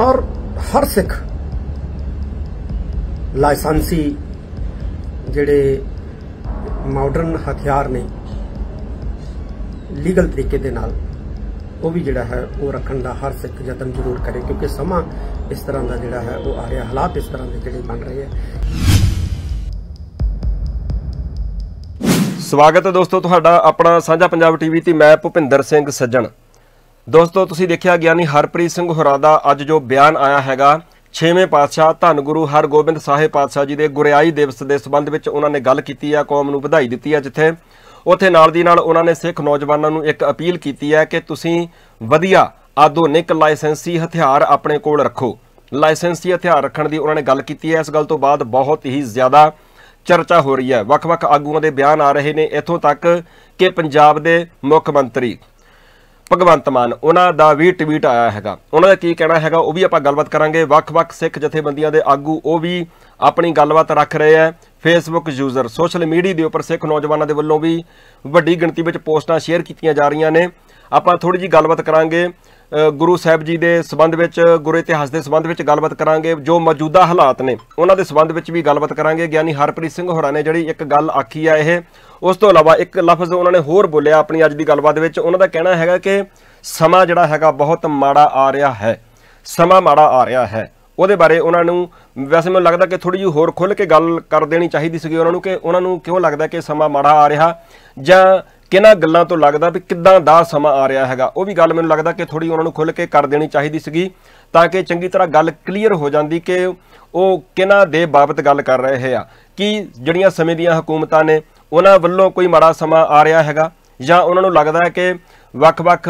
ਔਰ ਹਰ ਸਿੱਖ ਲਾਇਸੈਂਸੀ ਜਿਹੜੇ ਮਾਡਰਨ ਹਥਿਆਰ ਨੇ ਲੀਗਲ ਤਰੀਕੇ ਦੇ ਨਾਲ ਉਹ ਵੀ ਜਿਹੜਾ ਹੈ ਉਹ ਰੱਖਣ ਦਾ ਹਰ ਸਿੱਖ ਯਤਨ ਜ਼ਰੂਰ ਕਰੇ ਕਿਉਂਕਿ ਸਮਾਂ ਇਸ ਤਰ੍ਹਾਂ ਦਾ ਜਿਹੜਾ ਹੈ ਉਹ ਆ ਰਿਹਾ ਹਾਲਾਤ ਇਸ ਤਰ੍ਹਾਂ ਦੇ ਜਿਹੜੇ ਬਣ ਰਹੇ ਹੈ ਸਵਾਗਤ ਹੈ ਦੋਸਤੋ ਤੁਹਾਡਾ ਆਪਣਾ ਸਾਂਝਾ ਪੰਜਾਬ ਟੀਵੀ ਤੇ ਮੈਂ ਭੁਪਿੰਦਰ ਸਿੰਘ ਸੱਜਣ ਦੋਸਤੋ ਤੁਸੀਂ ਦੇਖਿਆ ਗਿਆਨੀ ਹਰਪ੍ਰੀਤ ਸਿੰਘ ਹੋਰਾ ਦਾ ਅੱਜ ਜੋ ਬਿਆਨ ਆਇਆ ਹੈਗਾ ਛੇਵੇਂ ਪਾਤਸ਼ਾਹ ਧੰਨ ਗੁਰੂ ਹਰਗੋਬਿੰਦ ਸਾਹਿਬ ਪਾਤਸ਼ਾਹ ਜੀ ਦੇ ਗੁਰਿਆਈ ਦਿਵਸ ਦੇ ਸਬੰਧ ਵਿੱਚ ਉਹਨਾਂ ਨੇ ਗੱਲ ਕੀਤੀ ਆ ਕੌਮ ਨੂੰ ਵਧਾਈ ਦਿੱਤੀ ਆ ਜਿੱਥੇ ਉੱਥੇ ਨਾਲ ਦੀ ਨਾਲ ਉਹਨਾਂ ਨੇ ਸਿੱਖ ਨੌਜਵਾਨਾਂ ਨੂੰ ਇੱਕ ਅਪੀਲ ਕੀਤੀ ਹੈ ਕਿ ਤੁਸੀਂ ਵਧੀਆ ਆਧੁਨਿਕ ਲਾਇਸੈਂਸੀ ਹਥਿਆਰ ਆਪਣੇ ਕੋਲ ਰੱਖੋ ਲਾਇਸੈਂਸੀ ਹਥਿਆਰ ਰੱਖਣ ਦੀ ਉਹਨਾਂ ਨੇ ਗੱਲ ਕੀਤੀ ਹੈ ਇਸ ਗੱਲ ਤੋਂ ਬਾਅਦ ਬਹੁਤ ਹੀ ਜ਼ਿਆਦਾ ਚਰਚਾ ਹੋ ਰਹੀ ਹੈ ਵੱਖ-ਵੱਖ ਆਗੂਆਂ ਦੇ ਬਿਆਨ ਆ ਰਹੇ ਨੇ ਇੱਥੋਂ ਤੱਕ ਕਿ ਪੰਜਾਬ ਦੇ ਮੁੱਖ ਮੰਤਰੀ ਭਗਵੰਤ ਮਾਨ ਉਹਨਾਂ ਦਾ ਵੀ ਟਵੀਟ ਆਇਆ ਹੈਗਾ ਉਹਨਾਂ ਦਾ ਕੀ ਕਹਿਣਾ ਹੈਗਾ ਉਹ ਵੀ ਆਪਾਂ ਗੱਲਬਾਤ ਕਰਾਂਗੇ ਵੱਖ-ਵੱਖ ਸਿੱਖ ਜਥੇਬੰਦੀਆਂ ਦੇ ਆਗੂ ਉਹ ਵੀ ਆਪਣੀ ਗੱਲਬਾਤ ਰੱਖ ਰਹੇ ਆ ਫੇਸਬੁੱਕ ਯੂਜ਼ਰ ਸੋਸ਼ਲ ਮੀਡੀਆ ਦੇ ਉੱਪਰ ਸਿੱਖ ਨੌਜਵਾਨਾਂ ਦੇ ਵੱਲੋਂ ਵੀ ਵੱਡੀ ਗਿਣਤੀ ਵਿੱਚ ਪੋਸਟਾਂ ਸ਼ੇਅਰ ਕੀਤੀਆਂ ਜਾ ਰਹੀਆਂ ਨੇ ਆਪਾਂ ਥੋੜੀ ਜੀ ਗੱਲਬਾਤ ਕਰਾਂਗੇ ਗੁਰੂ ਸਾਹਿਬ ਜੀ ਦੇ ਸਬੰਧ ਵਿੱਚ ਗੁਰੂ ਇਤਿਹਾਸ ਦੇ ਸਬੰਧ ਵਿੱਚ ਗੱਲਬਾਤ ਕਰਾਂਗੇ ਜੋ ਮੌਜੂਦਾ ਹਾਲਾਤ ਨੇ ਉਹਨਾਂ ਦੇ ਸਬੰਧ ਵਿੱਚ ਵੀ ਗੱਲਬਾਤ ਕਰਾਂਗੇ ਗਿਆਨੀ ਹਰਪ੍ਰੀਤ ਸਿੰਘ ਹੋਰਾਂ ਨੇ ਜਿਹੜੀ ਇੱਕ ਗੱਲ ਆਖੀ ਆ ਇਹ ਉਸ ਤੋਂ ਇਲਾਵਾ ਇੱਕ ਲਫ਼ਜ਼ ਉਹਨਾਂ ਨੇ ਹੋਰ ਬੋਲਿਆ ਆਪਣੀ ਅੱਜ ਦੀ ਗੱਲਬਾਤ ਵਿੱਚ ਉਹਨਾਂ ਦਾ ਕਹਿਣਾ ਹੈਗਾ ਕਿ ਸਮਾਂ ਜਿਹੜਾ ਹੈਗਾ ਬਹੁਤ ਮਾੜਾ ਆ ਰਿਹਾ ਹੈ ਸਮਾਂ ਮਾੜਾ ਆ ਰਿਹਾ ਹੈ ਉਹਦੇ ਬਾਰੇ ਉਹਨਾਂ ਨੂੰ ਵੈਸੇ ਮੈਨੂੰ ਲੱਗਦਾ ਕਿ ਥੋੜੀ ਜਿਹੀ ਹੋਰ ਖੁੱਲ ਕੇ ਗੱਲ ਕਰ ਦੇਣੀ ਚਾਹੀਦੀ ਸੀਗੀ ਉਹਨਾਂ ਨੂੰ ਕਿ ਉਹਨਾਂ ਨੂੰ ਕਿਉਂ ਲੱਗਦਾ ਕਿ ਸਮਾਂ ਮਾੜਾ ਆ ਰਿਹਾ ਜਾਂ ਕਿਹਨਾਂ ਗੱਲਾਂ ਤੋਂ ਲੱਗਦਾ ਵੀ ਕਿੱਦਾਂ ਦਾ ਸਮਾਂ ਆ ਰਿਹਾ ਹੈਗਾ ਉਹ ਵੀ ਗੱਲ ਮੈਨੂੰ ਲੱਗਦਾ ਕਿ ਥੋੜੀ ਉਹਨਾਂ ਨੂੰ ਖੁੱਲ ਕੇ ਕਰ ਦੇਣੀ ਚਾਹੀਦੀ ਸੀਗੀ ਤਾਂ ਕਿ ਚੰਗੀ ਤਰ੍ਹਾਂ ਗੱਲ ਕਲੀਅਰ ਹੋ ਜਾਂਦੀ ਕਿ ਉਹ ਕਿਹਨਾਂ ਦੇ ਬਾਬਤ ਗੱਲ ਕਰ ਰਹੇ ਆ ਕਿ ਜਿਹੜੀਆਂ ਸਮੇਂ ਦੀਆਂ ਹਕੂਮਤਾਂ ਨੇ ਉਹਨਾਂ ਵੱਲੋਂ ਕੋਈ ਮਾੜਾ ਸਮਾਂ ਆ ਰਿਹਾ ਹੈਗਾ ਜਾਂ ਉਹਨਾਂ ਨੂੰ ਲੱਗਦਾ ਹੈ ਕਿ ਵੱਖ-ਵੱਖ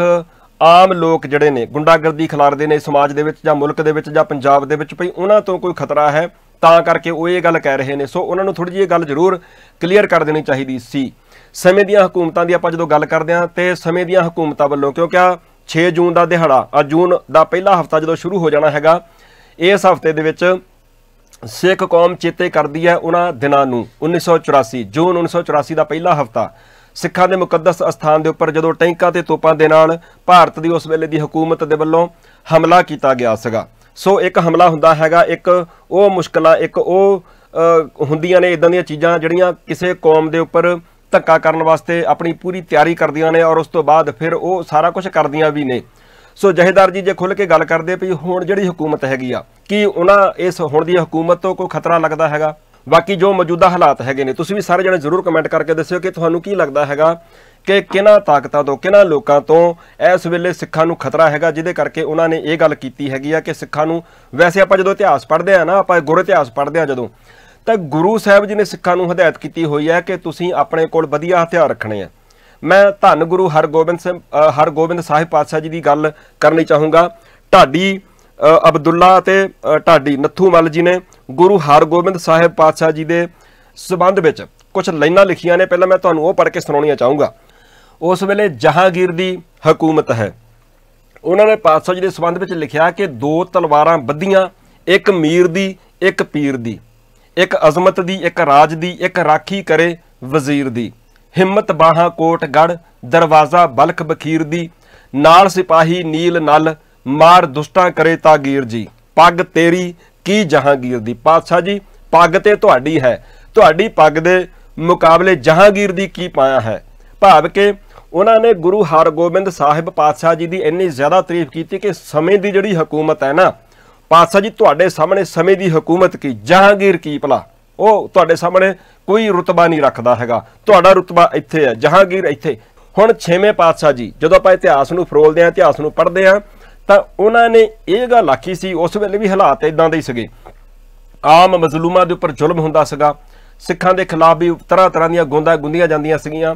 ਆਮ ਲੋਕ ਜਿਹੜੇ ਨੇ ਗੁੰਡਾਗਰਦੀ ਖਿਲਾਰਦੇ ਨੇ ਸਮਾਜ ਦੇ ਵਿੱਚ ਜਾਂ ਮੁਲਕ ਦੇ ਵਿੱਚ ਜਾਂ ਪੰਜਾਬ ਦੇ ਵਿੱਚ ਭਈ ਉਹਨਾਂ ਤੋਂ ਕੋਈ ਖਤਰਾ ਹੈ ਤਾਂ ਕਰਕੇ ਉਹ ਇਹ ਗੱਲ ਕਹਿ ਰਹੇ ਨੇ ਸੋ ਉਹਨਾਂ ਨੂੰ ਥੋੜੀ ਜਿਹੀ ਇਹ ਗੱਲ ਜ਼ਰੂਰ ਕਲੀਅਰ ਕਰ ਦੇਣੀ ਚਾਹੀਦੀ ਸੀ ਸਮੇਂ ਦੀਆਂ ਹਕੂਮਤਾਂ ਦੀ ਆਪਾਂ ਜਦੋਂ ਗੱਲ ਕਰਦੇ ਹਾਂ ਤੇ ਸਮੇਂ ਦੀਆਂ ਹਕੂਮਤਾਂ ਵੱਲੋਂ ਕਿਉਂਕਿ ਆ 6 ਜੂਨ ਦਾ ਦਿਹਾੜਾ ਆ ਜੂਨ ਦਾ ਪਹਿਲਾ ਹਫਤਾ ਜਦੋਂ ਸ਼ੁਰੂ ਹੋ ਜਾਣਾ ਹੈਗਾ ਇਸ ਹਫਤੇ ਦੇ ਵਿੱਚ ਸਿੱਖ ਕੌਮ ਚੇਤੇ ਕਰਦੀ ਹੈ ਉਹਨਾਂ ਦਿਨਾਂ ਨੂੰ 1984 ਜੂਨ 1984 ਦਾ ਪਹਿਲਾ ਹਫਤਾ ਸਿੱਖਾਂ ਦੇ ਮੁਕੱਦਸ ਸਥਾਨ ਦੇ ਉੱਪਰ ਜਦੋਂ ਟੈਂਕਾਂ ਤੇ ਤੋਪਾਂ ਦੇ ਨਾਲ ਭਾਰਤ ਦੀ ਉਸ ਵੇਲੇ ਦੀ ਹਕੂਮਤ ਦੇ ਵੱਲੋਂ ਹਮਲਾ ਕੀਤਾ ਗਿਆ ਸੀਗਾ ਸੋ ਇੱਕ ਹਮਲਾ ਹੁੰਦਾ ਹੈਗਾ ਇੱਕ ਉਹ ਮੁਸ਼ਕਲਾਂ ਇੱਕ ਉਹ ਹੁੰਦੀਆਂ ਨੇ ਇਦਾਂ ਦੀਆਂ ਚੀਜ਼ਾਂ ਜਿਹੜੀਆਂ ਕਿਸੇ ਕੌਮ ਦੇ ਉੱਪਰ ਧੱਕਾ ਕਰਨ ਵਾਸਤੇ ਆਪਣੀ ਪੂਰੀ ਤਿਆਰੀ ਕਰਦੀਆਂ ਨੇ ਔਰ ਉਸ ਤੋਂ ਬਾਅਦ ਫਿਰ ਉਹ ਸਾਰਾ ਕੁਝ ਕਰਦੀਆਂ ਵੀ ਨੇ ਸੋ ਜਹੇਦਾਰ ਜੀ ਜੇ ਖੁੱਲ ਕੇ ਗੱਲ ਕਰਦੇ ਪਈ ਹੁਣ ਜਿਹੜੀ ਹਕੂਮਤ ਹੈਗੀ ਆ ਕਿ ਉਹਨਾਂ ਇਸ ਹੁਣ ਦੀ ਹਕੂਮਤ ਤੋਂ ਕੋਈ ਖਤਰਾ ਲੱਗਦਾ ਹੈਗਾ ਬਾਕੀ ਜੋ ਮੌਜੂਦਾ ਹਾਲਾਤ ਹੈਗੇ ਨੇ ਤੁਸੀਂ ਵੀ ਸਾਰੇ ਜਣੇ ਜ਼ਰੂਰ ਕਮੈਂਟ ਕਰਕੇ ਦੱਸਿਓ ਕਿ ਤੁਹਾਨੂੰ ਕੀ ਲੱਗਦਾ ਹੈਗਾ ਕਿ ਕਿਹਨਾਂ ਤਾਕਤਾਂ ਤੋਂ ਕਿਹਨਾਂ ਲੋਕਾਂ ਤੋਂ ਇਸ ਵੇਲੇ ਸਿੱਖਾਂ ਨੂੰ ਖਤਰਾ ਹੈਗਾ ਜਿਹਦੇ ਕਰਕੇ ਉਹਨਾਂ ਨੇ ਇਹ ਗੱਲ ਕੀਤੀ ਹੈਗੀ ਆ ਕਿ ਸਿੱਖਾਂ ਨੂੰ ਵੈਸੇ ਆਪਾਂ ਜਦੋਂ ਇਤਿਹਾਸ ਪੜ੍ਹਦੇ ਆ ਨਾ ਆਪਾਂ ਗੁਰ ਇਤਿਹਾਸ ਪੜ੍ਹਦੇ ਆ ਜਦੋਂ ਤਾਂ ਗੁਰੂ ਸਾਹਿਬ ਜੀ ਨੇ ਸਿੱਖਾਂ ਨੂੰ ਹਦਾਇਤ ਕੀਤੀ ਹੋਈ ਹੈ ਕਿ ਤੁਸੀਂ ਆਪਣੇ ਕੋਲ ਵਧੀਆ ਹਥਿਆਰ ਰੱਖਣੇ ਆ ਮੈਂ ਧੰਨ ਗੁਰੂ ਹਰਗੋਬਿੰਦ ਸਿੰਘ ਹਰਗੋਬਿੰਦ ਸਾਹਿਬ ਪਾਤਸ਼ਾਹ ਜੀ ਦੀ ਗੱਲ ਕਰਨੀ ਚਾਹੂੰਗਾ ਢਾਡੀ ਅਬਦੁੱਲਾ ਅਤੇ ਢਾਡੀ ਨੱਥੂ ਮੱਲ ਜੀ ਨੇ ਗੁਰੂ ਹਰਗੋਬਿੰਦ ਸਾਹਿਬ ਪਾਤਸ਼ਾਹ ਜੀ ਦੇ ਸਬੰਧ ਵਿੱਚ ਕੁਝ ਲਾਈਨਾਂ ਲਿਖੀਆਂ ਨੇ ਪਹਿਲਾਂ ਮੈਂ ਤੁਹਾਨੂੰ ਉਹ ਪੜ੍ਹ ਕੇ ਸੁਣਾਉਣੀਆਂ ਚਾਹੂੰਗਾ ਉਸ ਵੇਲੇ ਜਹਾਂਗੀਰ ਦੀ ਹਕੂਮਤ ਹੈ ਉਹਨਾਂ ਨੇ ਪਾਤਸ਼ਾਹ ਜੀ ਦੇ ਸਬੰਧ ਵਿੱਚ ਲਿਖਿਆ ਕਿ ਦੋ ਤਲਵਾਰਾਂ ਬੱਧੀਆਂ ਇੱਕ ਮੀਰ ਦੀ ਇੱਕ ਪੀਰ ਦੀ ਇੱਕ ਅਜ਼ਮਤ ਦੀ ਇੱਕ ਰਾਜ ਦੀ ਇੱਕ ਰਾਖੀ ਕਰੇ ਵਜ਼ੀਰ ਦੀ ਹਿੰਮਤ ਬਾਹਾਂ ਕੋਟ ਗੜ ਦਰਵਾਜ਼ਾ ਬਲਖ ਬਖੀਰ ਦੀ ਨਾਲ ਸਿਪਾਹੀ ਨੀਲ ਨਲ ਮਾਰ ਦੁਸ਼ਟਾਂ ਕਰੇ ਤਾਗੀਰ ਜੀ ਪੱਗ ਤੇਰੀ ਕੀ ਜਹਾਂਗੀਰ ਦੀ ਪਾਤਸ਼ਾਹ ਜੀ ਪੱਗ ਤੇ ਤੁਹਾਡੀ ਹੈ ਤੁਹਾਡੀ ਪੱਗ ਦੇ ਮੁਕਾਬਲੇ ਜਹਾਂਗੀਰ ਦੀ ਕੀ ਪਾਇਆ ਹੈ ਭਾਵ ਕਿ ਉਹਨਾਂ ਨੇ ਗੁਰੂ ਹਰਗੋਬਿੰਦ ਸਾਹਿਬ ਪਾਤਸ਼ਾਹ ਜੀ ਦੀ ਇੰਨੀ ਜ਼ਿਆਦਾ ਤਾਰੀਫ ਕੀਤੀ ਕਿ ਸਮੇਂ ਦੀ ਜਿਹੜੀ ਹਕੂਮਤ ਹੈ ਨਾ ਪਾਤਸ਼ਾਹ ਜੀ ਤੁਹਾਡੇ ਸਾਹਮਣੇ ਸਮੇਂ ਦੀ ਹਕੂਮਤ ਕੀ ਜਹਾਂਗੀਰ ਕੀ ਭਲਾ ਉਹ ਤੁਹਾਡੇ ਸਾਹਮਣੇ ਕੋਈ ਰਤਬਾ ਨਹੀਂ ਰੱਖਦਾ ਹੈਗਾ ਤੁਹਾਡਾ ਰਤਬਾ ਇੱਥੇ ਹੈ ਜਹਾਂਗੀਰ ਇੱਥੇ ਹੁਣ 6ਵੇਂ ਪਾਤਸ਼ਾਹ ਜੀ ਜਦੋਂ ਆਪਾਂ ਇਤਿਹਾਸ ਨੂੰ ਫਰੋਲਦੇ ਆਂ ਇਤਿਹਾਸ ਨੂੰ ਪੜ੍ਹਦੇ ਆਂ ਤਾਂ ਉਹਨਾਂ ਨੇ ਇਹ ਗੱਲ ਆਖੀ ਸੀ ਉਸ ਵੇਲੇ ਵੀ ਹਾਲਾਤ ਇਦਾਂ ਦੇ ਹੀ ਸੀਗੇ ਆਮ ਮਜ਼ਲੂਮਾਂ ਦੇ ਉੱਪਰ ਜ਼ੁਲਮ ਹੁੰਦਾ ਸੀਗਾ ਸਿੱਖਾਂ ਦੇ ਖਿਲਾਫ ਵੀ ਤਰ੍ਹਾਂ ਤਰ੍ਹਾਂ ਦੀਆਂ ਗੁੰਦਾ ਗੁੰਦੀਆਂ ਜਾਂਦੀਆਂ ਸੀਗੀਆਂ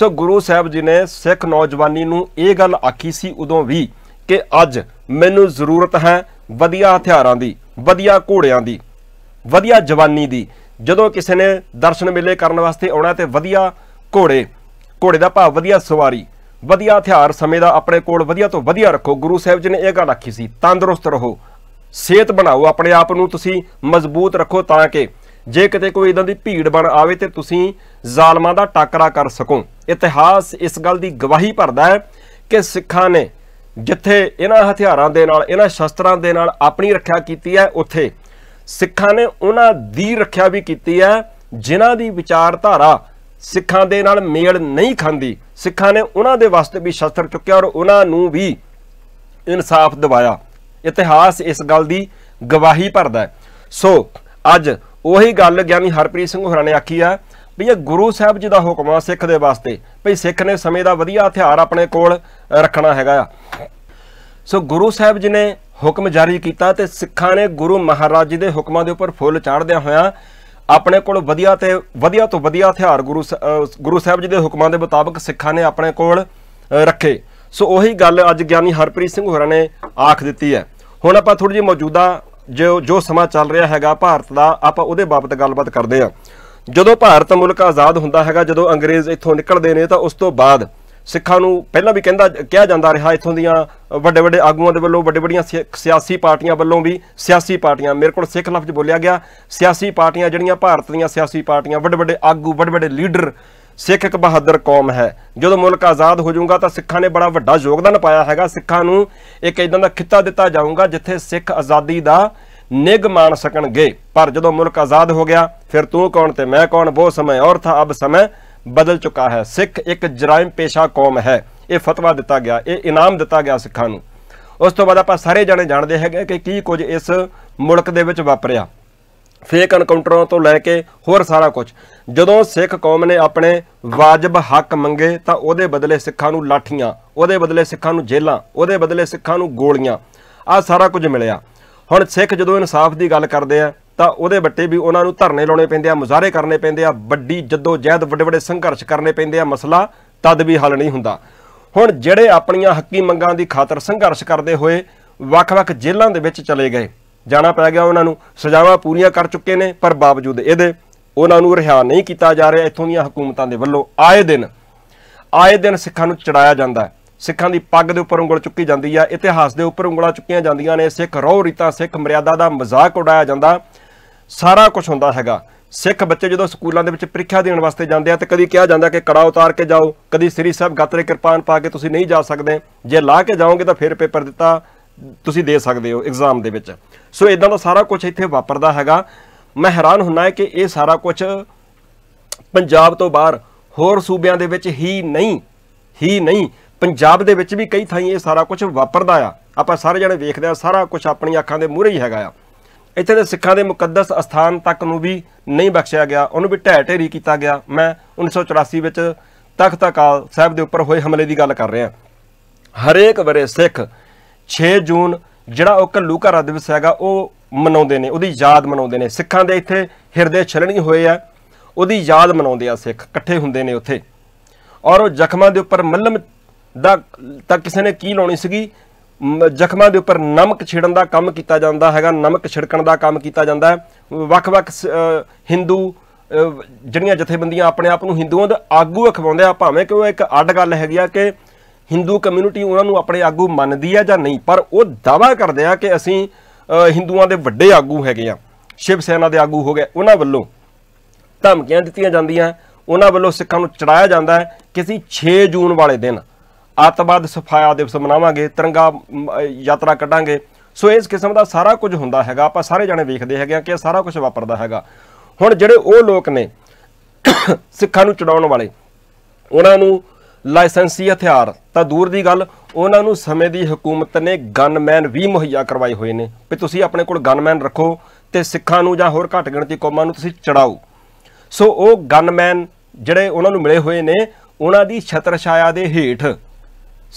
ਸੋ ਗੁਰੂ ਸਾਹਿਬ ਜੀ ਨੇ ਸਿੱਖ ਨੌਜਵਾਨੀ ਨੂੰ ਇਹ ਗੱਲ ਆਖੀ ਸੀ ਉਦੋਂ ਵੀ ਕਿ ਅੱਜ ਮੈਨੂੰ ਜ਼ਰੂਰਤ ਹੈ ਵਧੀਆ ਹਥਿਆਰਾਂ ਦੀ ਵਧੀਆ ਘੋੜਿਆਂ ਦੀ ਵਧੀਆ ਜਵਾਨੀ ਦੀ ਜਦੋਂ ਕਿਸੇ ਨੇ ਦਰਸ਼ਨ ਮੇਲੇ ਕਰਨ ਵਾਸਤੇ ਆਉਣਾ ਤੇ ਵਧੀਆ ਘੋੜੇ ਘੋੜੇ ਦਾ ਭਾਵ ਵਧੀਆ ਸਵਾਰੀ ਵਧੀਆ ਹਥਿਆਰ ਸਮੇਂ ਦਾ ਆਪਣੇ ਕੋਲ ਵਧੀਆ ਤੋਂ ਵਧੀਆ ਰੱਖੋ ਗੁਰੂ ਸਾਹਿਬ ਜੀ ਨੇ ਇਹ ਗੱਲ ਆਖੀ ਸੀ ਤੰਦਰੁਸਤ ਰਹੋ ਸਿਹਤ ਬਣਾਓ ਆਪਣੇ ਆਪ ਨੂੰ ਤੁਸੀਂ ਮਜ਼ਬੂਤ ਰੱਖੋ ਤਾਂ ਕਿ ਜੇ ਕਿਤੇ ਕੋਈ ਇਦਾਂ ਦੀ ਭੀੜ ਬਣ ਆਵੇ ਤੇ ਤੁਸੀਂ ਜ਼ਾਲਮਾਂ ਦਾ ਟਾਕਰਾ ਕਰ ਸਕੋ ਇਤਿਹਾਸ ਇਸ ਗੱਲ ਦੀ ਗਵਾਹੀ ਭਰਦਾ ਹੈ ਕਿ ਸਿੱਖਾਂ ਨੇ ਜਿੱਥੇ ਇਹਨਾਂ ਹਥਿਆਰਾਂ ਦੇ ਨਾਲ ਇਹਨਾਂ ਸ਼ਸਤਰਾਂ ਦੇ ਨਾਲ ਆਪਣੀ ਰੱਖਿਆ ਕੀਤੀ ਹੈ ਉੱਥੇ ਸਿੱਖਾਂ ਨੇ ਉਹਨਾਂ ਦੀ ਰੱਖਿਆ ਵੀ ਕੀਤੀ ਹੈ ਜਿਨ੍ਹਾਂ ਦੀ ਵਿਚਾਰਧਾਰਾ ਸਿੱਖਾਂ ਦੇ ਨਾਲ ਮੇਲ ਨਹੀਂ ਖਾਂਦੀ ਸਿੱਖਾਂ ਨੇ ਉਹਨਾਂ ਦੇ ਵਾਸਤੇ ਵੀ ਸ਼ਸਤਰ ਚੁੱਕਿਆ ਔਰ ਉਹਨਾਂ ਨੂੰ ਵੀ ਇਨਸਾਫ ਦਿਵਾਇਆ ਇਤਿਹਾਸ ਇਸ ਗੱਲ ਦੀ ਗਵਾਹੀ ਭਰਦਾ ਸੋ ਅੱਜ ਉਹੀ ਗੱਲ ਗਿਆਨੀ ਹਰਪ੍ਰੀਤ ਸਿੰਘ ਹੋਰਾਂ ਨੇ ਆਖੀ ਆ ਵੀ ਇਹ ਗੁਰੂ ਸਾਹਿਬ ਜੀ ਦਾ ਹੁਕਮ ਆ ਸਿੱਖ ਦੇ ਵਾਸਤੇ ਭਈ ਸਿੱਖ ਨੇ ਸਮੇਂ ਦਾ ਵਧੀਆ ਹਥਿਆਰ ਆਪਣੇ ਕੋਲ ਰੱਖਣਾ ਹੈਗਾ ਆ ਸੋ ਗੁਰੂ ਸਾਹਿਬ ਜੀ ਨੇ ਹੁਕਮ ਜਾਰੀ ਕੀਤਾ ਤੇ ਸਿੱਖਾਂ ਨੇ ਗੁਰੂ ਮਹਾਰਾਜ ਜੀ ਦੇ ਹੁਕਮਾਂ ਦੇ ਉੱਪਰ ਫੁੱਲ ਚਾੜਦਿਆਂ ਹੋਇਆਂ ਆਪਣੇ ਕੋਲ ਵਧੀਆ ਤੇ ਵਧੀਆ ਤੋਂ ਵਧੀਆ ਹਥਿਆਰ ਗੁਰੂ ਗੁਰੂ ਸਾਹਿਬ ਜੀ ਦੇ ਹੁਕਮਾਂ ਦੇ ਮੁਤਾਬਕ ਸਿੱਖਾਂ ਨੇ ਆਪਣੇ ਕੋਲ ਰੱਖੇ ਸੋ ਉਹੀ ਗੱਲ ਅੱਜ ਗਿਆਨੀ ਹਰਪ੍ਰੀਤ ਸਿੰਘ ਹੋਰਾਂ ਨੇ ਆਖ ਦਿੱਤੀ ਹੈ ਹੁਣ ਆਪਾਂ ਥੋੜੀ ਜਿਹੀ ਮੌਜੂਦਾ ਜੋ ਜੋ ਸਮਾਂ ਚੱਲ ਰਿਹਾ ਹੈਗਾ ਭਾਰਤ ਦਾ ਆਪਾਂ ਉਹਦੇ ਬਾਬਤ ਗੱਲਬਾਤ ਕਰਦੇ ਹਾਂ ਜਦੋਂ ਭਾਰਤ ਮੁਲਕ ਆਜ਼ਾਦ ਹੁੰਦਾ ਹੈਗਾ ਜਦੋਂ ਅੰਗਰੇਜ਼ ਇੱਥੋਂ ਨਿਕਲਦੇ ਨੇ ਤਾਂ ਉਸ ਤੋਂ ਬਾਅਦ ਸਿੱਖਾਂ ਨੂੰ ਪਹਿਲਾਂ ਵੀ ਕਹਿੰਦਾ ਕਿਹਾ ਜਾਂਦਾ ਰਿਹਾ ਇੱਥੋਂ ਦੀਆਂ ਵੱਡੇ ਵੱਡੇ ਆਗੂਆਂ ਦੇ ਵੱਲੋਂ ਵੱਡੇ ਵੱਡੀਆਂ ਸਿਆਸੀ ਪਾਰਟੀਆਂ ਵੱਲੋਂ ਵੀ ਸਿਆਸੀ ਪਾਰਟੀਆਂ ਮੇਰੇ ਕੋਲ ਸਿੱਖ ਲਫ਼ਜ਼ ਬੋਲਿਆ ਗਿਆ ਸਿਆਸੀ ਪਾਰਟੀਆਂ ਜਿਹੜੀਆਂ ਭਾਰਤ ਦੀਆਂ ਸਿਆਸੀ ਪਾਰਟੀਆਂ ਵੱਡੇ ਵੱਡੇ ਆਗੂ ਵੱਡੇ ਵੱਡੇ ਲੀਡਰ ਸਿੱਖ ਇੱਕ ਬਹਾਦਰ ਕੌਮ ਹੈ ਜਦੋਂ ਮੁਲਕ ਆਜ਼ਾਦ ਹੋ ਜਾਊਗਾ ਤਾਂ ਸਿੱਖਾਂ ਨੇ ਬੜਾ ਵੱਡਾ ਯੋਗਦਾਨ ਪਾਇਆ ਹੈਗਾ ਸਿੱਖਾਂ ਨੂੰ ਇੱਕ ਇਦਾਂ ਦਾ ਖਿੱਤਾ ਦਿੱਤਾ ਜਾਊਗਾ ਜਿੱਥੇ ਸਿੱਖ ਆਜ਼ਾਦੀ ਦਾ ਨਿਗ ਮਾਣ ਸਕਣਗੇ ਪਰ ਜਦੋਂ ਮੁਲਕ ਆਜ਼ਾਦ ਹੋ ਗਿਆ ਫਿਰ ਤੂੰ ਕੌਣ ਤੇ ਮੈਂ ਕੌਣ ਉਹ ਸਮੇਂ ਔਰ ਥਾ ਅਬ ਸਮੇਂ ਬਦਲ ਚੁੱਕਾ ਹੈ ਸਿੱਖ ਇੱਕ ਜਰਾਇਮ ਪੇਸ਼ਾ ਕੌਮ ਹੈ ਇਹ ਫਤਵਾ ਦਿੱਤਾ ਗਿਆ ਇਹ ਇਨਾਮ ਦਿੱਤਾ ਗਿਆ ਸਿੱਖਾਂ ਨੂੰ ਉਸ ਤੋਂ ਬਾਅਦ ਆਪਾਂ ਸਾਰੇ ਜਾਣੇ ਜਾਣਦੇ ਹੈਗੇ ਕਿ ਕੀ ਕੁਝ ਇਸ ਮੁਲਕ ਦੇ ਵਿੱਚ ਵਾਪਰਿਆ ਫੇਕ ਐਨਕਾਊਂਟਰਾਂ ਤੋਂ ਲੈ ਕੇ ਹੋਰ ਸਾਰਾ ਕੁਝ ਜਦੋਂ ਸਿੱਖ ਕੌਮ ਨੇ ਆਪਣੇ ਵਾਜਬ ਹੱਕ ਮੰਗੇ ਤਾਂ ਉਹਦੇ ਬਦਲੇ ਸਿੱਖਾਂ ਨੂੰ ਲਾਠੀਆਂ ਉਹਦੇ ਬਦਲੇ ਸਿੱਖਾਂ ਨੂੰ ਜੇਲਾਂ ਉਹਦੇ ਬਦਲੇ ਸਿੱਖਾਂ ਨੂੰ ਗੋਲੀਆਂ ਆ ਸਾਰਾ ਕੁਝ ਮਿਲਿਆ ਹੁਣ ਸਿੱਖ ਜਦੋਂ ਇਨਸਾਫ ਦੀ ਗੱਲ ਕਰਦੇ ਆ ਤਾਂ ਉਹਦੇ ਬੱਟੇ ਵੀ ਉਹਨਾਂ ਨੂੰ ਧਰਨੇ ਲਾਉਣੇ ਪੈਂਦੇ ਆ ਮੁਜ਼ਾਹਰੇ ਕਰਨੇ ਪੈਂਦੇ ਆ ਵੱਡੀ ਜਦੋਂ ਜਹਿਦ ਵੱਡੇ ਵੱਡੇ ਸੰਘਰਸ਼ ਕਰਨੇ ਪੈਂਦੇ ਆ ਮਸਲਾ ਤਦ ਵੀ ਹੱਲ ਨਹੀਂ ਹੁੰਦਾ ਹੁਣ ਜਿਹੜੇ ਆਪਣੀਆਂ ਹੱਕੀ ਮੰਗਾਂ ਦੀ ਖਾਤਰ ਸੰਘਰਸ਼ ਕਰਦੇ ਹੋਏ ਵੱਖ-ਵੱਖ ਜੇਲ੍ਹਾਂ ਦੇ ਵਿੱਚ ਚਲੇ ਗਏ ਜਾਣਾ ਪੈ ਗਿਆ ਉਹਨਾਂ ਨੂੰ ਸਜ਼ਾਵਾਂ ਪੂਰੀਆਂ ਕਰ ਚੁੱਕੇ ਨੇ ਪਰ ਬਾਵਜੂਦ ਇਹਦੇ ਉਹਨਾਂ ਨੂੰ ਰਿਹਾ ਨਹੀਂ ਕੀਤਾ ਜਾ ਰਿਹਾ ਇੱਥੋਂ ਦੀਆਂ ਹਕੂਮਤਾਂ ਦੇ ਵੱਲੋਂ ਆਏ ਦਿਨ ਆਏ ਦਿਨ ਸਿੱਖਾਂ ਨੂੰ ਚੜਾਇਆ ਜਾਂਦਾ ਹੈ ਸਿੱਖਾਂ ਦੀ ਪੱਗ ਦੇ ਉੱਪਰ ਉਂਗਲ ਚੁੱਕੀ ਜਾਂਦੀ ਆ ਇਤਿਹਾਸ ਦੇ ਉੱਪਰ ਉਂਗਲਾਂ ਚੁੱਕੀਆਂ ਜਾਂਦੀਆਂ ਨੇ ਸਿੱਖ ਰੋਹ ਰੀਤਾ ਸਿੱਖ ਮਰਿਆਦਾ ਦਾ ਮਜ਼ਾਕ ਉਡਾਇਆ ਜਾਂਦਾ ਸਾਰਾ ਕੁਝ ਹੁੰਦਾ ਹੈਗਾ ਸਿੱਖ ਬੱਚੇ ਜਦੋਂ ਸਕੂਲਾਂ ਦੇ ਵਿੱਚ ਪ੍ਰੀਖਿਆ ਦੇਣ ਵਾਸਤੇ ਜਾਂਦੇ ਆ ਤੇ ਕਦੀ ਕਿਹਾ ਜਾਂਦਾ ਕਿ ਕੜਾ ਉਤਾਰ ਕੇ ਜਾਓ ਕਦੀ ਸ੍ਰੀ ਸਾਹਿਬ ਗਾਤਰੇ ਕਿਰਪਾਨ ਪਾ ਕੇ ਤੁਸੀਂ ਨਹੀਂ ਜਾ ਸਕਦੇ ਜੇ ਲਾ ਕੇ ਜਾਓਗੇ ਤਾਂ ਫਿਰ ਪੇਪਰ ਦਿੱਤਾ ਤੁਸੀਂ ਦੇ ਸਕਦੇ ਹੋ ਐਗਜ਼ਾਮ ਦੇ ਵਿੱਚ ਸੋ ਇਦਾਂ ਦਾ ਸਾਰਾ ਕੁਝ ਇੱਥੇ ਵਾਪਰਦਾ ਹੈਗਾ ਮੈਂ ਹੈਰਾਨ ਹੁੰਨਾ ਹੈ ਕਿ ਇਹ ਸਾਰਾ ਕੁਝ ਪੰਜਾਬ ਤੋਂ ਬਾਹਰ ਹੋਰ ਸੂਬਿਆਂ ਦੇ ਵਿੱਚ ਹੀ ਨਹੀਂ ਹੀ ਨਹੀਂ ਪੰਜਾਬ ਦੇ ਵਿੱਚ ਵੀ ਕਈ ਥਾਈਂ ਇਹ ਸਾਰਾ ਕੁਝ ਵਾਪਰਦਾ ਆ ਆਪਾਂ ਸਾਰੇ ਜਣੇ ਵੇਖਦੇ ਆ ਸਾਰਾ ਕੁਝ ਆਪਣੀ ਅੱਖਾਂ ਦੇ ਮੂਹਰੇ ਹੀ ਹੈਗਾ ਆ ਇੱਥੇ ਦੇ ਸਿੱਖਾਂ ਦੇ ਮੁਕੱਦਸ ਅਸਥਾਨ ਤੱਕ ਨੂੰ ਵੀ ਨਹੀਂ ਬਖਸ਼ਿਆ ਗਿਆ ਉਹਨੂੰ ਵੀ ਢਹਿ ਢੇਰੀ ਕੀਤਾ ਗਿਆ ਮੈਂ 1984 ਵਿੱਚ ਤਖਤ ਅਕਾਲ ਸਾਹਿਬ ਦੇ ਉੱਪਰ ਹੋਏ ਹਮਲੇ ਦੀ ਗੱਲ ਕਰ ਰਿਹਾ ਹਰੇਕ ਵਰੇ ਸਿੱਖ 6 ਜੂਨ ਜਿਹੜਾ ਉਹ ਕੱਲੂ ਘਰਾ ਦਿਵਸ ਹੈਗਾ ਉਹ ਮਨਾਉਂਦੇ ਨੇ ਉਹਦੀ ਯਾਦ ਮਨਾਉਂਦੇ ਨੇ ਸਿੱਖਾਂ ਦੇ ਇੱਥੇ ਹਿਰਦੇ ਛਲਣੀ ਹੋਏ ਆ ਉਹਦੀ ਯਾਦ ਮਨਾਉਂਦੇ ਆ ਸਿੱਖ ਇਕੱਠੇ ਹੁੰਦੇ ਨੇ ਉੱਥੇ ਔਰ ਉਹ ਜ਼ਖਮਾਂ ਦੇ ਉੱਪਰ ਮੱਲਮ ਦਾ ਤਾਂ ਕਿਸੇ ਨੇ ਕੀ ਲਾਉਣੀ ਸੀਗੀ ਜ਼ਖਮਾਂ ਦੇ ਉੱਪਰ ਨਮਕ ਛਿੜਨ ਦਾ ਕੰਮ ਕੀਤਾ ਜਾਂਦਾ ਹੈਗਾ ਨਮਕ ਛਿੜਕਣ ਦਾ ਕੰਮ ਕੀਤਾ ਜਾਂਦਾ ਵੱਖ-ਵੱਖ ਹਿੰਦੂ ਜਿਹੜੀਆਂ ਜਥੇਬੰਦੀਆਂ ਆਪਣੇ ਆਪ ਨੂੰ ਹਿੰਦੂਆਂ ਦੇ ਆਗੂ ਅਖਵਾਉਂਦੇ ਆ ਭਾਵੇਂ ਕਿ ਉਹ ਇੱਕ ਅੱਡ ਗੱਲ ਹੈਗੀ ਆ ਕਿ ਹਿੰਦੂ ਕਮਿਊਨਿਟੀ ਉਹਨਾਂ ਨੂੰ ਆਪਣੇ ਆਗੂ ਮੰਨਦੀ ਆ ਜਾਂ ਨਹੀਂ ਪਰ ਉਹ ਦਾਵਾ ਕਰਦੇ ਆ ਕਿ ਅਸੀਂ ਹਿੰਦੂਆਂ ਦੇ ਵੱਡੇ ਆਗੂ ਹੈਗੇ ਆ ਸ਼ਿਵ ਸੈਨਾ ਦੇ ਆਗੂ ਹੋ ਗਏ ਉਹਨਾਂ ਵੱਲੋਂ ਧਮਕੀਆਂ ਦਿੱਤੀਆਂ ਜਾਂਦੀਆਂ ਉਹਨਾਂ ਵੱਲੋਂ ਸਿੱਖਾਂ ਨੂੰ ਚੜਾਇਆ ਜਾਂਦਾ ਹੈ ਕਿ ਅਸੀਂ 6 ਜੂਨ ਵਾਲੇ ਦਿਨ ਆਤਮਵਾਦ ਸਫਾਇਆ ਦਿਵਸ ਮਨਾਵਾਂਗੇ ਤਿਰੰਗਾ ਯਾਤਰਾ ਕੱਢਾਂਗੇ ਸੋ ਇਸ ਕਿਸਮ ਦਾ ਸਾਰਾ ਕੁਝ ਹੁੰਦਾ ਹੈਗਾ ਆਪਾਂ ਸਾਰੇ ਜਾਣੇ ਵੇਖਦੇ ਹੈਗੇ ਆ ਕਿ ਸਾਰਾ ਕੁਝ ਵਾਪਰਦਾ ਹੈਗਾ ਹੁਣ ਜਿਹੜੇ ਉਹ ਲੋਕ ਨੇ ਸਿੱਖਾਂ ਨੂੰ ਚੜਾਉਣ ਵਾਲੇ ਉਹਨਾਂ ਨੂੰ ਲਾਇਸੈਂਸੀ ਹਥਿਆਰ ਤਾਂ ਦੂਰ ਦੀ ਗੱਲ ਉਹਨਾਂ ਨੂੰ ਸਮੇਂ ਦੀ ਹਕੂਮਤ ਨੇ ਗਨਮੈਨ ਵੀ ਮੁਹੱਈਆ ਕਰਵਾਏ ਹੋਏ ਨੇ ਵੀ ਤੁਸੀਂ ਆਪਣੇ ਕੋਲ ਗਨਮੈਨ ਰੱਖੋ ਤੇ ਸਿੱਖਾਂ ਨੂੰ ਜਾਂ ਹੋਰ ਘੱਟ ਗਿਣਤੀ ਕੌਮਾਂ ਨੂੰ ਤੁਸੀਂ ਚੜਾਓ ਸੋ ਉਹ ਗਨਮੈਨ ਜਿਹੜੇ ਉਹਨਾਂ ਨੂੰ ਮਿਲੇ ਹੋਏ ਨੇ ਉਹਨਾਂ ਦੀ ਛਤਰਛਾਇਆ ਦੇ ਹੇਠ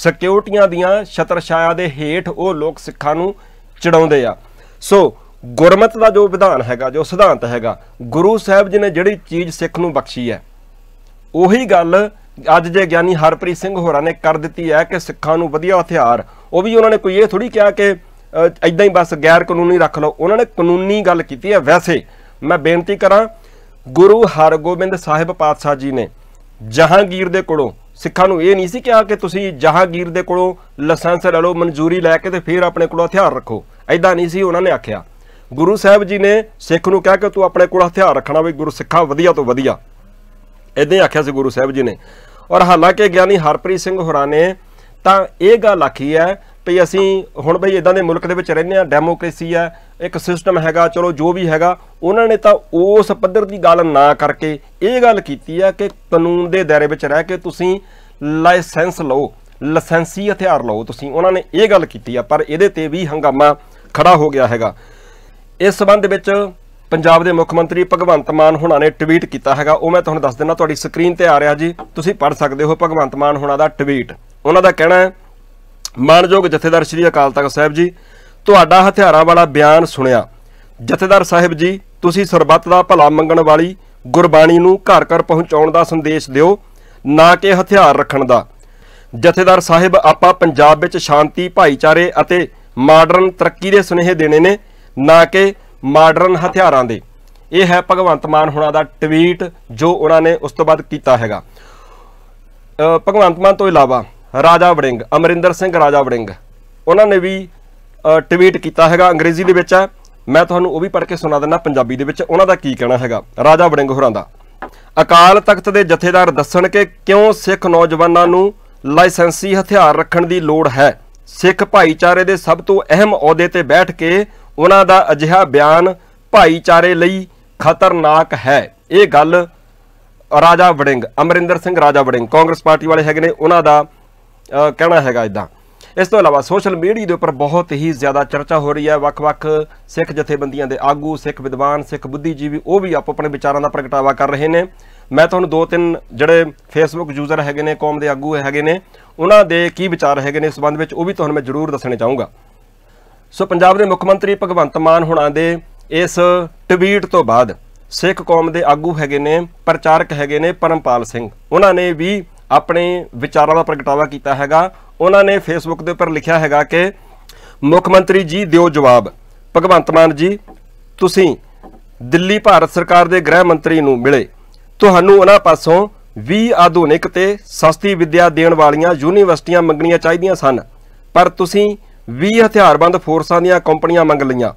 ਸਿਕਿਉਰਟੀਆਂ ਦੀਆਂ ਛਤਰ ਛਾਇਆ ਦੇ ਹੇਠ ਉਹ ਲੋਕ ਸਿੱਖਾਂ ਨੂੰ ਚੜਾਉਂਦੇ ਆ ਸੋ ਗੁਰਮਤ ਦਾ ਜੋ ਵਿਧਾਨ ਹੈਗਾ ਜੋ ਸਿਧਾਂਤ ਹੈਗਾ ਗੁਰੂ ਸਾਹਿਬ ਜੀ ਨੇ ਜਿਹੜੀ ਚੀਜ਼ ਸਿੱਖ ਨੂੰ ਬਖਸ਼ੀ ਹੈ ਉਹੀ ਗੱਲ ਅੱਜ ਜੇ ਗਿਆਨੀ ਹਰਪ੍ਰੀਤ ਸਿੰਘ ਹੋਰਾਂ ਨੇ ਕਰ ਦਿੱਤੀ ਹੈ ਕਿ ਸਿੱਖਾਂ ਨੂੰ ਵਧੀਆ ਹਥਿਆਰ ਉਹ ਵੀ ਉਹਨਾਂ ਨੇ ਕੋਈ ਇਹ ਥੋੜੀ ਕਿਹਾ ਕਿ ਇਦਾਂ ਹੀ ਬਸ ਗੈਰ ਕਾਨੂੰਨੀ ਰੱਖ ਲਓ ਉਹਨਾਂ ਨੇ ਕਾਨੂੰਨੀ ਗੱਲ ਕੀਤੀ ਹੈ ਵੈਸੇ ਮੈਂ ਬੇਨਤੀ ਕਰਾਂ ਗੁਰੂ ਹਰਗੋਬਿੰਦ ਸਾਹਿਬ ਪਾਤਸ਼ਾਹ ਜੀ ਨੇ ਜਹਾਂਗੀਰ ਦੇ ਕੋਲੋਂ ਸਿੱਖਾਂ ਨੂੰ ਇਹ ਨਹੀਂ ਸੀ ਕਿਹਾ ਕਿ ਤੁਸੀਂ ਜਹਾਂਗੀਰ ਦੇ ਕੋਲੋਂ ਲਾਇਸੈਂਸ ਲੈ ਲਓ ਮਨਜ਼ੂਰੀ ਲੈ ਕੇ ਤੇ ਫਿਰ ਆਪਣੇ ਕੋਲ ਹਥਿਆਰ ਰੱਖੋ ਐਦਾਂ ਨਹੀਂ ਸੀ ਉਹਨਾਂ ਨੇ ਆਖਿਆ ਗੁਰੂ ਸਾਹਿਬ ਜੀ ਨੇ ਸਿੱਖ ਨੂੰ ਕਿਹਾ ਕਿ ਤੂੰ ਆਪਣੇ ਕੋਲ ਹਥਿਆਰ ਰੱਖਣਾ ਵੀ ਗੁਰੂ ਸਿੱਖਾ ਵਧੀਆ ਤੋਂ ਵਧੀਆ ਐਦਾਂ ਹੀ ਆਖਿਆ ਸੀ ਗੁਰੂ ਸਾਹਿਬ ਜੀ ਨੇ ਔਰ ਹਾਲਾਂਕਿ ਗਿਆਨੀ ਹਰਪ੍ਰੀਤ ਸਿੰਘ ਹੋਰਾਂ ਨੇ ਤਾਂ ਇਹ ਗੱਲ ਆਖੀ ਹੈ ਭਈ ਅਸੀਂ ਹੁਣ ਭਈ ਇਦਾਂ ਦੇ ਮੁਲਕ ਦੇ ਵਿੱਚ ਰਹਿੰਦੇ ਆ ਡੈਮੋਕ੍ਰੇਸੀ ਆ ਇੱਕ ਸਿਸਟਮ ਹੈਗਾ ਚਲੋ ਜੋ ਵੀ ਹੈਗਾ ਉਹਨਾਂ ਨੇ ਤਾਂ ਉਸ ਪੱਧਰ ਦੀ ਗੱਲ ਨਾ ਕਰਕੇ ਇਹ ਗੱਲ ਕੀਤੀ ਆ ਕਿ ਕਾਨੂੰਨ ਦੇ ਦਾਇਰੇ ਵਿੱਚ ਰਹਿ ਕੇ ਤੁਸੀਂ ਲਾਇਸੈਂਸ ਲਓ ਲਾਇਸੈਂਸੀ ਹਥਿਆਰ ਲਓ ਤੁਸੀਂ ਉਹਨਾਂ ਨੇ ਇਹ ਗੱਲ ਕੀਤੀ ਆ ਪਰ ਇਹਦੇ ਤੇ ਵੀ ਹੰਗਾਮਾ ਖੜਾ ਹੋ ਗਿਆ ਹੈਗਾ ਇਸ ਸਬੰਧ ਵਿੱਚ ਪੰਜਾਬ ਦੇ ਮੁੱਖ ਮੰਤਰੀ ਭਗਵੰਤ ਮਾਨ ਹੁਣਾਂ ਨੇ ਟਵੀਟ ਕੀਤਾ ਹੈਗਾ ਉਹ ਮੈਂ ਤੁਹਾਨੂੰ ਦੱਸ ਦਿੰਦਾ ਤੁਹਾਡੀ ਸਕਰੀਨ ਤੇ ਆ ਰਿਹਾ ਜੀ ਤੁਸੀਂ ਪੜ ਸਕਦੇ ਹੋ ਭਗਵੰਤ ਮਾਨ ਹੁਣਾਂ ਦਾ ਟਵੀਟ ਉਹਨਾਂ ਦਾ ਕਹਿਣਾ ਹੈ ਮਾਨਯੋਗ ਜਥੇਦਾਰ ਸ਼੍ਰੀ ਅਕਾਲ ਤਖਤ ਸਾਹਿਬ ਜੀ ਤੁਹਾਡਾ ਹਥਿਆਰਾਂ ਵਾਲਾ ਬਿਆਨ ਸੁਣਿਆ ਜਥੇਦਾਰ ਸਾਹਿਬ ਜੀ ਤੁਸੀਂ ਸਰਬੱਤ ਦਾ ਭਲਾ ਮੰਗਣ ਵਾਲੀ ਗੁਰਬਾਣੀ ਨੂੰ ਘਰ ਘਰ ਪਹੁੰਚਾਉਣ ਦਾ ਸੰਦੇਸ਼ ਦਿਓ ਨਾ ਕਿ ਹਥਿਆਰ ਰੱਖਣ ਦਾ ਜਥੇਦਾਰ ਸਾਹਿਬ ਆਪਾਂ ਪੰਜਾਬ ਵਿੱਚ ਸ਼ਾਂਤੀ ਭਾਈਚਾਰੇ ਅਤੇ ਮਾਡਰਨ ਤਰੱਕੀ ਦੇ ਸੁਨੇਹੇ ਦੇਣੇ ਨੇ ਨਾ ਕਿ ਮਾਡਰਨ ਹਥਿਆਰਾਂ ਦੇ ਇਹ ਹੈ ਭਗਵੰਤ ਮਾਨ ਹੁਣਾਂ ਦਾ ਟਵੀਟ ਜੋ ਉਹਨਾਂ ਨੇ ਉਸ ਤੋਂ ਬਾਅਦ ਕੀਤਾ ਹੈਗਾ ਭਗਵੰਤ ਮਾਨ ਤੋਂ ਇਲਾਵਾ ਰਾਜਾ ਵੜਿੰਗ ਅਮਰਿੰਦਰ ਸਿੰਘ ਰਾਜਾ ਵੜਿੰਗ ਉਹਨਾਂ ਨੇ ਵੀ ਟਵੀਟ ਕੀਤਾ ਹੈਗਾ ਅੰਗਰੇਜ਼ੀ ਦੇ ਵਿੱਚ ਮੈਂ ਤੁਹਾਨੂੰ ਉਹ ਵੀ ਪੜ੍ਹ ਕੇ ਸੁਣਾ ਦਿੰਦਾ ਪੰਜਾਬੀ ਦੇ ਵਿੱਚ ਉਹਨਾਂ ਦਾ ਕੀ ਕਹਿਣਾ ਹੈਗਾ ਰਾਜਾ ਵੜਿੰਗ ਹੋਰਾਂ ਦਾ ਅਕਾਲ ਤਖਤ ਦੇ ਜਥੇਦਾਰ ਦੱਸਣ ਕਿ ਕਿਉਂ ਸਿੱਖ ਨੌਜਵਾਨਾਂ ਨੂੰ ਲਾਇਸੈਂਸੀ ਹਥਿਆਰ ਰੱਖਣ ਦੀ ਲੋੜ ਹੈ ਸਿੱਖ ਭਾਈਚਾਰੇ ਦੇ ਸਭ ਤੋਂ ਅਹਿਮ ਅਹੁਦੇ ਤੇ ਬੈਠ ਕੇ ਉਹਨਾਂ ਦਾ ਅਜਿਹਾ ਬਿਆਨ ਭਾਈਚਾਰੇ ਲਈ ਖਤਰਨਾਕ ਹੈ ਇਹ ਗੱਲ ਰਾਜਾ ਵੜਿੰਗ ਅਮਰਿੰਦਰ ਸਿੰਘ ਰਾਜਾ ਵੜਿੰਗ ਕਾਂਗਰਸ ਪਾਰਟੀ ਵਾਲੇ ਹੈਗੇ ਨੇ ਉਹਨਾਂ ਦਾ ਕਹਿਣਾ ਹੈਗਾ ਇਦਾਂ ਇਸ ਤੋਂ ਇਲਾਵਾ ਸੋਸ਼ਲ ਮੀਡੀਆ ਦੇ ਉੱਪਰ ਬਹੁਤ ਹੀ ਜ਼ਿਆਦਾ ਚਰਚਾ ਹੋ ਰਹੀ ਹੈ ਵੱਖ-ਵੱਖ ਸਿੱਖ ਜਥੇਬੰਦੀਆਂ ਦੇ ਆਗੂ ਸਿੱਖ ਵਿਦਵਾਨ ਸਿੱਖ ਬੁੱਧੀਜੀਵੀ ਉਹ ਵੀ ਆਪ ਆਪਣੇ ਵਿਚਾਰਾਂ ਦਾ ਪ੍ਰਗਟਾਵਾ ਕਰ ਰਹੇ ਨੇ ਮੈਂ ਤੁਹਾਨੂੰ ਦੋ ਤਿੰਨ ਜਿਹੜੇ ਫੇਸਬੁੱਕ ਯੂਜ਼ਰ ਹੈਗੇ ਨੇ ਕੌਮ ਦੇ ਆਗੂ ਹੈਗੇ ਨੇ ਉਹਨਾਂ ਦੇ ਕੀ ਵਿਚਾਰ ਹੈਗੇ ਨੇ ਇਸ ਸੰਬੰਧ ਵਿੱਚ ਉਹ ਵੀ ਤੁਹਾਨੂੰ ਮੈਂ ਜ਼ਰੂਰ ਦੱਸਣੇ ਚਾਹੂੰਗਾ ਸੋ ਪੰਜਾਬ ਦੇ ਮੁੱਖ ਮੰਤਰੀ ਭਗਵੰਤ ਮਾਨ ਹੁਣਾਂ ਦੇ ਇਸ ਟਵੀਟ ਤੋਂ ਬਾਅਦ ਸਿੱਖ ਕੌਮ ਦੇ ਆਗੂ ਹੈਗੇ ਨੇ ਪ੍ਰਚਾਰਕ ਹੈਗੇ ਨੇ ਪਰਮਪਾਲ ਸਿੰਘ ਉਹਨਾਂ ਨੇ ਵੀ ਆਪਣੇ ਵਿਚਾਰਾਂ ਦਾ ਪ੍ਰਗਟਾਵਾ ਕੀਤਾ ਹੈਗਾ ਉਹਨਾਂ ਨੇ ਫੇਸਬੁੱਕ ਦੇ ਉੱਪਰ ਲਿਖਿਆ ਹੈਗਾ ਕਿ ਮੁੱਖ ਮੰਤਰੀ ਜੀ ਦਿਓ ਜਵਾਬ ਭਗਵੰਤ ਮਾਨ ਜੀ ਤੁਸੀਂ ਦਿੱਲੀ ਭਾਰਤ ਸਰਕਾਰ ਦੇ ਗ੍ਰਹਿ ਮੰਤਰੀ ਨੂੰ ਮਿਲੇ ਤੁਹਾਨੂੰ ਉਹਨਾਂ ਪਾਸੋਂ ਵੀ ਆਧੁਨਿਕ ਤੇ ਸਸਤੀ ਵਿੱਦਿਆ ਦੇਣ ਵਾਲੀਆਂ ਯੂਨੀਵਰਸਿਟੀਆਂ ਮੰਗਣੀਆਂ ਚਾਹੀਦੀਆਂ ਸਨ ਪਰ ਤੁਸੀਂ 20 ਹਥਿਆਰਬੰਦ ਫੋਰਸਾਂ ਦੀਆਂ ਕੰਪਨੀਆਂ ਮੰਗ ਲਈਆਂ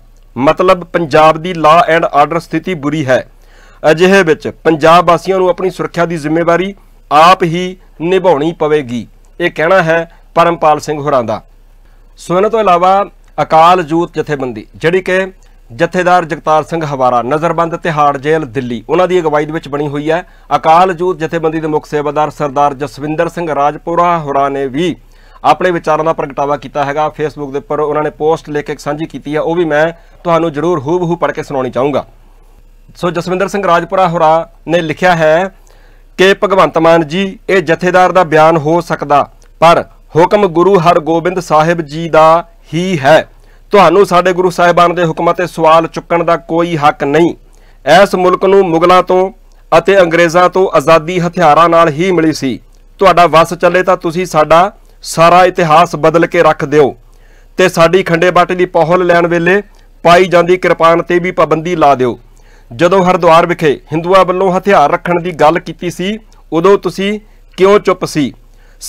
ਮਤਲਬ ਪੰਜਾਬ ਦੀ ਲਾ ਐਂਡ ਆਰਡਰ ਸਥਿਤੀ ਬੁਰੀ ਹੈ ਅਜਿਹੇ ਵਿੱਚ ਪੰਜਾਬ ਵਾਸੀਆਂ ਨੂੰ ਆਪਣੀ ਸੁਰੱਖਿਆ ਦੀ ਜ਼ਿੰਮੇਵਾਰੀ ਆਪ ਹੀ ਨਿਭਾਉਣੀ ਪਵੇਗੀ ਇਹ ਕਹਿਣਾ ਹੈ ਪਰਮਪਾਲ ਸਿੰਘ ਹੋਰਾਂ ਦਾ ਸੋ ਇਹਨਾਂ ਤੋਂ ਇਲਾਵਾ ਅਕਾਲ ਜੂਤ ਜਥੇਬੰਦੀ ਜਿਹੜੀ ਕਿ ਜਥੇਦਾਰ ਜਗਤਾਰ ਸਿੰਘ ਹਵਾਰਾ ਨਜ਼ਰਬੰਦ ਤਿਹਾੜ ਜੇਲ੍ਹ ਦਿੱਲੀ ਉਹਨਾਂ ਦੀ ਅਗਵਾਈ ਦੇ ਵਿੱਚ ਬਣੀ ਹੋਈ ਹੈ ਅਕਾਲ ਜੂਤ ਜਥੇਬੰਦੀ ਦੇ ਮੁਖ ਸੇਵਾਦਾਰ ਸਰਦਾਰ ਜਸਵਿੰਦਰ ਸਿੰਘ ਰਾਜਪੁਰਾ ਹੋਰਾਂ ਨੇ ਵੀ ਆਪਣੇ ਵਿਚਾਰਾਂ ਦਾ ਪ੍ਰਗਟਾਵਾ ਕੀਤਾ ਹੈਗਾ ਫੇਸਬੁੱਕ ਦੇ ਉੱਪਰ ਉਹਨਾਂ ਨੇ ਪੋਸਟ ਲਿਖ ਕੇ ਸਾਂਝੀ ਕੀਤੀ ਹੈ ਉਹ ਵੀ ਮੈਂ ਤੁਹਾਨੂੰ ਜ਼ਰੂਰ ਹੂਬਹੂ ਪੜ੍ਹ ਕੇ ਸੁਣਾਉਣੀ ਚਾਹੂੰਗਾ ਸੋ ਜਸਵਿੰਦਰ ਸਿੰਘ ਰਾਜਪੁਰਾ ਹੋਰਾਂ ਨੇ ਲਿਖਿਆ ਹੈ ਕਿ ਭਗਵੰਤ ਮਾਨ ਜੀ ਇਹ ਜਥੇਦਾਰ ਦਾ ਬਿਆਨ ਹੋ ਸਕਦਾ ਪਰ ਹੁਕਮ ਗੁਰੂ ਹਰਗੋਬਿੰਦ ਸਾਹਿਬ ਜੀ ਦਾ ਹੀ ਹੈ ਤੁਹਾਨੂੰ ਸਾਡੇ ਗੁਰੂ ਸਾਹਿਬਾਨ ਦੇ ਹੁਕਮਾਂ ਤੇ ਸਵਾਲ ਚੁੱਕਣ ਦਾ ਕੋਈ ਹੱਕ ਨਹੀਂ ਇਸ ਮੁਲਕ ਨੂੰ ਮੁਗਲਾਂ ਤੋਂ ਅਤੇ ਅੰਗਰੇਜ਼ਾਂ ਤੋਂ ਆਜ਼ਾਦੀ ਹਥਿਆਰਾਂ ਨਾਲ ਹੀ ਮਿਲੀ ਸੀ ਤੁਹਾਡਾ ਵਸ ਚੱਲੇ ਤਾਂ ਤੁਸੀਂ ਸਾਡਾ ਸਾਰਾ ਇਤਿਹਾਸ ਬਦਲ ਕੇ ਰੱਖ ਦਿਓ ਤੇ ਸਾਡੀ ਖੰਡੇ ਬਾਟੇ ਦੀ ਪਹੁਲ ਲੈਣ ਵੇਲੇ ਪਾਈ ਜਾਂਦੀ ਕਿਰਪਾਨ ਤੇ ਵੀ ਪਾਬੰਦੀ ਲਾ ਦਿਓ ਜਦੋਂ ਹਰਦੁਆਰ ਵਿਖੇ ਹਿੰਦੂਆ ਵੱਲੋਂ ਹਥਿਆਰ ਰੱਖਣ ਦੀ ਗੱਲ ਕੀਤੀ ਸੀ ਉਦੋਂ ਤੁਸੀਂ ਕਿਉਂ ਚੁੱਪ ਸੀ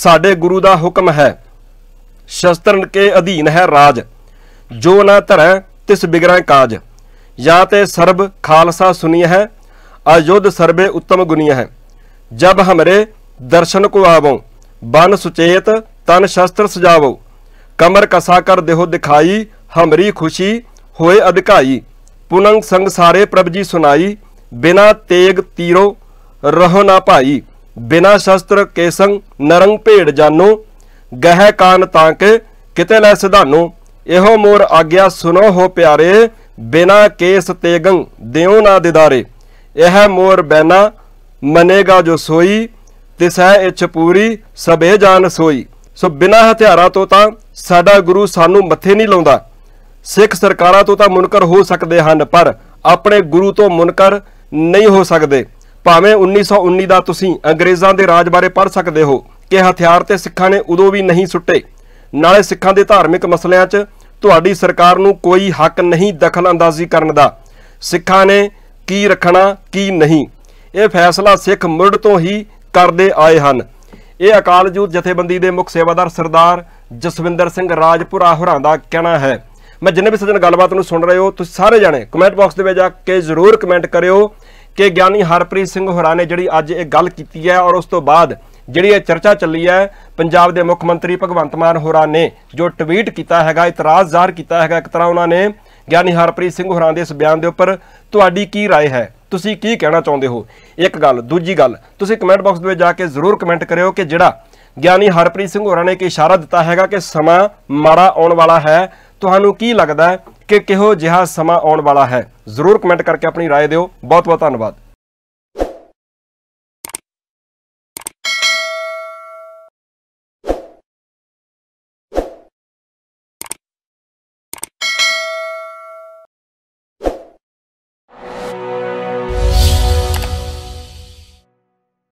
ਸਾਡੇ ਗੁਰੂ ਦਾ ਹੁਕਮ ਹੈ ਸ਼ਸਤਰਨ ਕੇ ਅਧੀਨ ਹੈ ਰਾਜ ਜੋ ਨਾ ਧਰੈ ਤਿਸ ਬਿਗਰਾਂ ਕਾਜ ਜਾਂ ਤੇ ਸਰਬ ਖਾਲਸਾ ਸੁਨੀ ਹੈ ਅਯੁੱਧ ਸਰਬੇ ਉੱਤਮ ਗੁਨੀ ਹੈ ਜਬ ਹਮਰੇ ਦਰਸ਼ਨ ਕੋ ਆਵੋ ਬਨ ਸੁਚੇਤ ਤਨ ਸ਼ਸਤਰ ਸਜਾਵੋ ਕਮਰ ਕਸਾ ਕਰ ਦੇਹੋ ਦਿਖਾਈ ਹਮਰੀ ਖੁਸ਼ੀ ਹੋਏ ਅਧਿਕਾਈ ਪੁਨੰਗ ਸੰਗ ਸਾਰੇ ਪ੍ਰਭ ਜੀ ਸੁਨਾਈ ਬਿਨਾ ਤੇਗ ਤੀਰੋ ਰਹੋ ਨਾ ਭਾਈ ਬਿਨਾ ਸ਼ਸਤਰ ਸੰਗ ਨਰੰਗ ਭੇੜ ਜਾਨੋ ਗਹਿ ਕਾਨ ਤਾਂ ਕੇ ਕਿਤੇ ਲੈ ਸਿਧਾਨੋ ਇਹੋ ਮੋਰ ਆਗਿਆ ਸੁਨੋ ਹੋ ਪਿਆਰੇ ਬਿਨਾ ਕੇਸ ਤੇਗੰ ਦਿਉ ਨਾ ਦਿਦਾਰੇ ਇਹ ਮੋਰ ਬੈਨਾ ਮਨੇਗਾ ਜੋ ਸੋਈ ਤਿਸੈ ਇਛ ਪੂਰੀ ਸਭੇ ਜਾਨ ਸੋਈ ਸੋ ਬਿਨਾ ਹਥਿਆਰਾਂ ਤੋਂ ਤਾਂ ਸਾਡਾ ਗੁਰੂ ਸਾਨੂੰ ਮੱਥੇ ਨਹੀਂ ਲਾਉਂਦਾ ਸਿੱਖ ਸਰਕਾਰਾਂ ਤੋਂ ਤਾਂ ਮੁਨਕਰ ਹੋ ਸਕਦੇ ਹਨ ਪਰ ਆਪਣੇ ਗੁਰੂ ਤੋਂ ਮੁਨਕਰ ਨਹੀਂ ਹੋ ਸਕਦੇ ਭਾਵੇਂ 1919 ਦਾ ਤੁਸੀਂ ਅੰਗਰੇਜ਼ਾਂ ਦੇ ਰਾਜ ਬਾਰੇ ਪੜ੍ਹ ਸਕਦੇ ਹੋ ਕਿ ਹਥਿਆਰ ਤੇ ਸਿੱਖਾਂ ਨੇ ਉਦੋਂ ਵੀ ਨਹੀਂ ਸੁੱਟੇ ਨਾਲੇ ਸਿੱਖਾਂ ਦੇ ਧਾਰਮਿਕ ਮਸਲਿਆਂ 'ਚ ਤੁਹਾਡੀ ਸਰਕਾਰ ਨੂੰ ਕੋਈ ਹੱਕ ਨਹੀਂ ਦਖਲਅੰਦਾਜ਼ੀ ਕਰਨ ਦਾ ਸਿੱਖਾਂ ਨੇ ਕੀ ਰੱਖਣਾ ਕੀ ਨਹੀਂ ਇਹ ਫੈਸਲਾ ਸਿੱਖ ਮੁਰੜ ਤੋਂ ਹੀ ਕਰਦੇ ਆਏ ਹਨ ਇਹ ਅਕਾਲ ਜੂਤ ਜਥੇਬੰਦੀ ਦੇ ਮੁਖ ਸੇਵਾਦਾਰ ਸਰਦਾਰ ਜਸਵਿੰਦਰ ਸਿੰਘ ਰਾਜਪੁਰਾ ਹੋਰਾਂ ਦਾ ਕਹਿਣਾ ਹੈ ਮੈਂ ਜਿੰਨੇ ਵੀ ਸੱਜਣ ਗੱਲਬਾਤ ਨੂੰ ਸੁਣ ਰਹੇ ਹੋ ਤੁਸੀਂ ਸਾਰੇ ਜਾਣੇ ਕਮੈਂਟ ਬਾਕਸ ਦੇ ਵਿੱਚ ਜਾ ਕੇ ਜ਼ਰੂਰ ਕਮੈਂਟ ਕਰਿਓ ਕਿ ਗਿਆਨੀ ਹਰਪ੍ਰੀਤ ਸਿੰਘ ਹੋਰਾਂ ਨੇ ਜਿਹੜੀ ਅੱਜ ਇਹ ਗੱਲ ਕੀਤੀ ਹੈ ਔਰ ਉਸ ਤੋਂ ਬਾਅਦ ਜਿਹੜੀ ਇਹ ਚਰਚਾ ਚੱਲੀ ਹੈ ਪੰਜਾਬ ਦੇ ਮੁੱਖ ਮੰਤਰੀ ਭਗਵੰਤ ਮਾਨ ਹੋਰਾਂ ਨੇ ਜੋ ਟਵੀਟ ਕੀਤਾ ਹੈਗਾ ਇਤਰਾਜ਼ ਜ਼ਾਹਰ ਕੀਤਾ ਹੈਗਾ ਇੱਕ ਤਰ੍ਹਾਂ ਉਹਨਾਂ ਨੇ ਗਿਆਨੀ ਹਰਪ੍ਰੀਤ ਸਿੰਘ ਹੋਰਾਂ ਦੇ ਇਸ ਬਿਆਨ ਦੇ ਉੱਪਰ ਤੁਹਾਡੀ ਕੀ رائے ਹੈ ਤੁਸੀਂ ਕੀ ਕਹਿਣਾ ਚਾਹੁੰਦੇ ਹੋ ਇੱਕ ਗੱਲ ਦੂਜੀ ਗੱਲ ਤੁਸੀਂ ਕਮੈਂਟ ਬਾਕਸ ਦੇ ਵਿੱਚ ਜਾ ਕੇ ਜ਼ਰੂਰ ਕਮੈਂਟ ਕਰਿਓ ਕਿ ਜਿਹੜਾ ਗਿਆਨੀ ਹਰਪ੍ਰੀਤ ਸਿੰਘ ਹੋਰਾਂ ਨੇ ਇੱਕ ਇਸ਼ਾਰਾ ਦਿੱਤਾ ਹੈਗਾ ਕਿ ਸਮਾਂ ਮਾੜਾ ਆਉਣ ਵਾਲਾ ਹੈ ਤੁਹਾਨੂੰ ਕੀ ਲੱਗਦਾ ਹੈ ਕਿ ਕਿਹੋ ਜਿਹਾ ਸਮਾਂ ਆਉਣ ਵਾਲਾ ਹੈ ਜ਼ਰੂਰ ਕਮੈਂਟ ਕਰਕੇ ਆਪਣੀ رائے ਦਿਓ ਬਹੁਤ ਬਹੁਤ ਧੰਨਵਾਦ